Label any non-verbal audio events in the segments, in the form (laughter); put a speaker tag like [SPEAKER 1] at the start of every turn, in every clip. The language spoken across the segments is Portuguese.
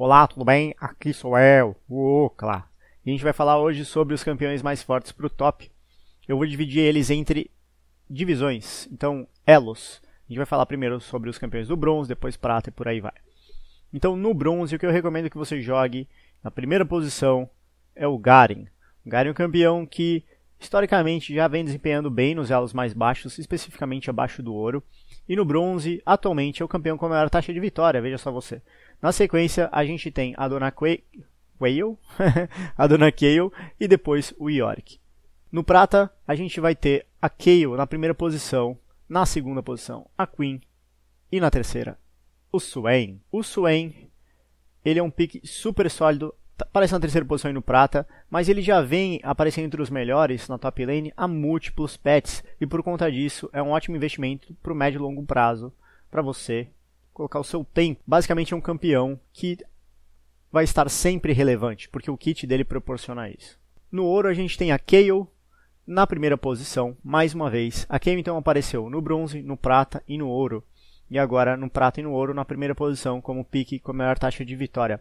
[SPEAKER 1] Olá, tudo bem? Aqui sou eu, o Ocla. E a gente vai falar hoje sobre os campeões mais fortes para o top. Eu vou dividir eles entre divisões, então elos. A gente vai falar primeiro sobre os campeões do bronze, depois prata e por aí vai. Então no bronze, o que eu recomendo que você jogue na primeira posição é o Garen. O Garen é um campeão que historicamente já vem desempenhando bem nos elos mais baixos, especificamente abaixo do ouro. E no bronze, atualmente, é o campeão com a maior taxa de vitória, veja só você. Na sequência, a gente tem a Dona Quay... (laughs) a Dona Cale e depois o York. No prata, a gente vai ter a Cale na primeira posição, na segunda posição a Queen e na terceira o Swain. O Swain, ele é um pick super sólido, aparece tá, na terceira posição e no prata, mas ele já vem aparecendo entre os melhores na top lane a múltiplos pets e por conta disso é um ótimo investimento para o médio e longo prazo para você colocar o seu tempo. Basicamente é um campeão que vai estar sempre relevante, porque o kit dele proporciona isso. No ouro a gente tem a Kayle na primeira posição, mais uma vez. A Kayle então apareceu no bronze, no prata e no ouro. E agora no prata e no ouro na primeira posição como pique com a maior taxa de vitória.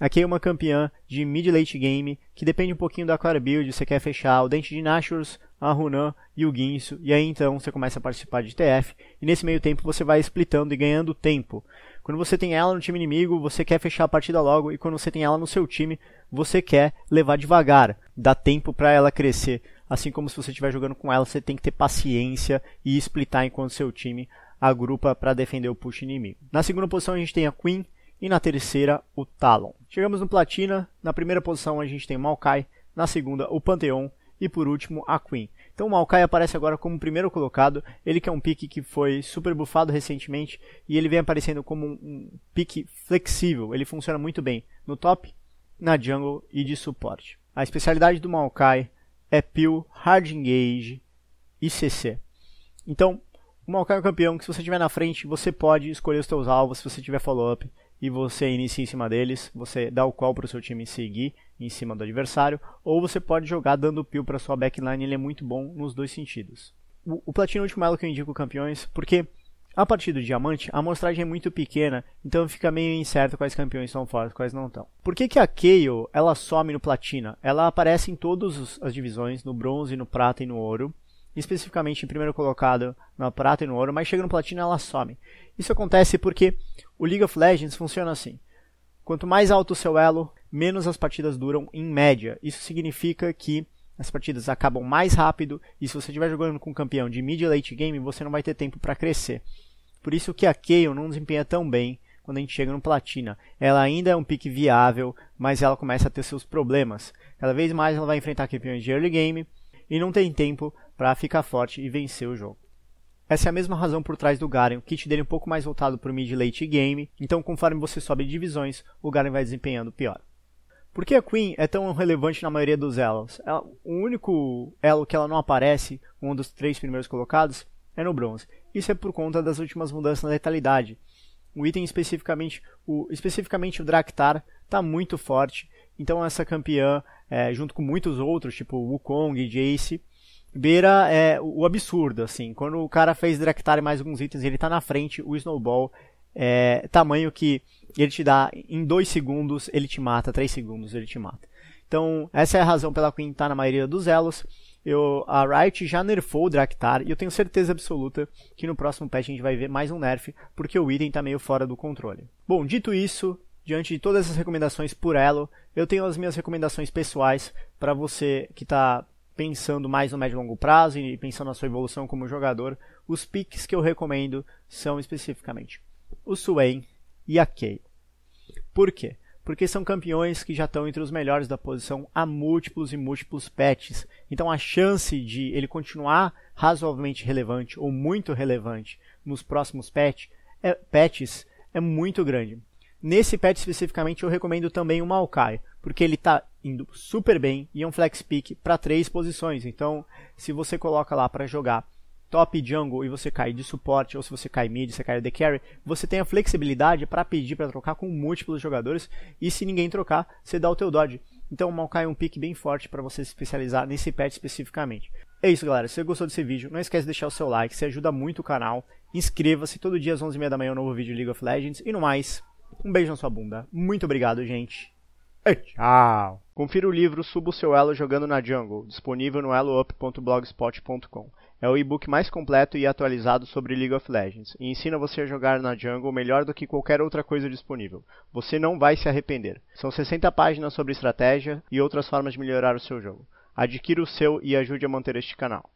[SPEAKER 1] Aqui é uma campeã de mid-late game, que depende um pouquinho da Clara Build, você quer fechar o Dente de Nashors, a Runan e o Guinso, e aí então você começa a participar de TF, e nesse meio tempo você vai splitando e ganhando tempo. Quando você tem ela no time inimigo, você quer fechar a partida logo, e quando você tem ela no seu time, você quer levar devagar, dá tempo para ela crescer. Assim como se você estiver jogando com ela, você tem que ter paciência e splitar enquanto seu time agrupa para defender o push inimigo. Na segunda posição a gente tem a Queen, e na terceira o Talon. Chegamos no Platina, na primeira posição a gente tem Maokai, na segunda o Pantheon e por último a Queen. Então o Maokai aparece agora como primeiro colocado, ele que é um pick que foi super bufado recentemente e ele vem aparecendo como um, um pick flexível, ele funciona muito bem no top, na jungle e de suporte. A especialidade do Maokai é Peel, Hard Engage e CC. Então, o Maokai é um campeão que se você estiver na frente, você pode escolher os seus alvos se você tiver follow-up e você inicia em cima deles, você dá o call para o seu time seguir em cima do adversário, ou você pode jogar dando peel para sua backline, ele é muito bom nos dois sentidos. O, o platino é último elo que eu indico campeões, porque a partir do diamante, a amostragem é muito pequena, então fica meio incerto quais campeões são fortes, e quais não estão. Por que, que a Kayle ela some no platina? Ela aparece em todas as divisões, no bronze, no prata e no ouro especificamente em primeiro colocado na prata e no ouro, mas chega no platina ela some. Isso acontece porque o League of Legends funciona assim. Quanto mais alto o seu elo, menos as partidas duram em média. Isso significa que as partidas acabam mais rápido e se você estiver jogando com um campeão de mid e late game, você não vai ter tempo para crescer. Por isso que a Kayle não desempenha tão bem quando a gente chega no platina. Ela ainda é um pick viável, mas ela começa a ter seus problemas. Cada vez mais ela vai enfrentar campeões de early game e não tem tempo para ficar forte e vencer o jogo. Essa é a mesma razão por trás do Garen, o kit dele é um pouco mais voltado para o mid late game, então conforme você sobe divisões, o Garen vai desempenhando pior. Por que a Queen é tão relevante na maioria dos elos? Ela, é, o único elo que ela não aparece, um dos três primeiros colocados, é no bronze. Isso é por conta das últimas mudanças na letalidade. O item especificamente, o, especificamente o Draktar, está muito forte, então essa campeã, é, junto com muitos outros, tipo Wukong, Jace, beira é, o absurdo, assim. Quando o cara fez Drektar mais alguns itens, ele tá na frente, o Snowball é tamanho que ele te dá em 2 segundos, ele te mata, 3 segundos ele te mata. Então, essa é a razão pela qual tá na maioria dos elos. Eu, a Riot já nerfou o Draktar e eu tenho certeza absoluta que no próximo patch a gente vai ver mais um nerf, porque o item tá meio fora do controle. Bom, dito isso, diante de todas essas recomendações por elo, eu tenho as minhas recomendações pessoais para você que tá pensando mais no médio e longo prazo e pensando na sua evolução como jogador, os picks que eu recomendo são especificamente o Swain e a Kay. Por quê? Porque são campeões que já estão entre os melhores da posição há múltiplos e múltiplos patches. Então a chance de ele continuar razoavelmente relevante ou muito relevante nos próximos patch, é, patches é muito grande. Nesse patch especificamente eu recomendo também o Maokai, porque ele está indo super bem e é um flex pick para três posições. Então, se você coloca lá para jogar top jungle e você cai de suporte, ou se você cai mid, você cai de carry, você tem a flexibilidade para pedir para trocar com múltiplos jogadores e se ninguém trocar, você dá o teu dodge. Então o Maokai é um pick bem forte para você se especializar nesse pet especificamente. É isso galera, se você gostou desse vídeo, não esquece de deixar o seu like, você ajuda muito o canal, inscreva-se, todo dia às 11h30 da manhã um novo vídeo de League of Legends, e no mais, um beijo na sua bunda, muito obrigado gente, e tchau! Confira o livro Suba o Seu Elo Jogando na Jungle, disponível no eloup.blogspot.com. É o e-book mais completo e atualizado sobre League of Legends e ensina você a jogar na Jungle melhor do que qualquer outra coisa disponível. Você não vai se arrepender. São 60 páginas sobre estratégia e outras formas de melhorar o seu jogo. Adquira o seu e ajude a manter este canal.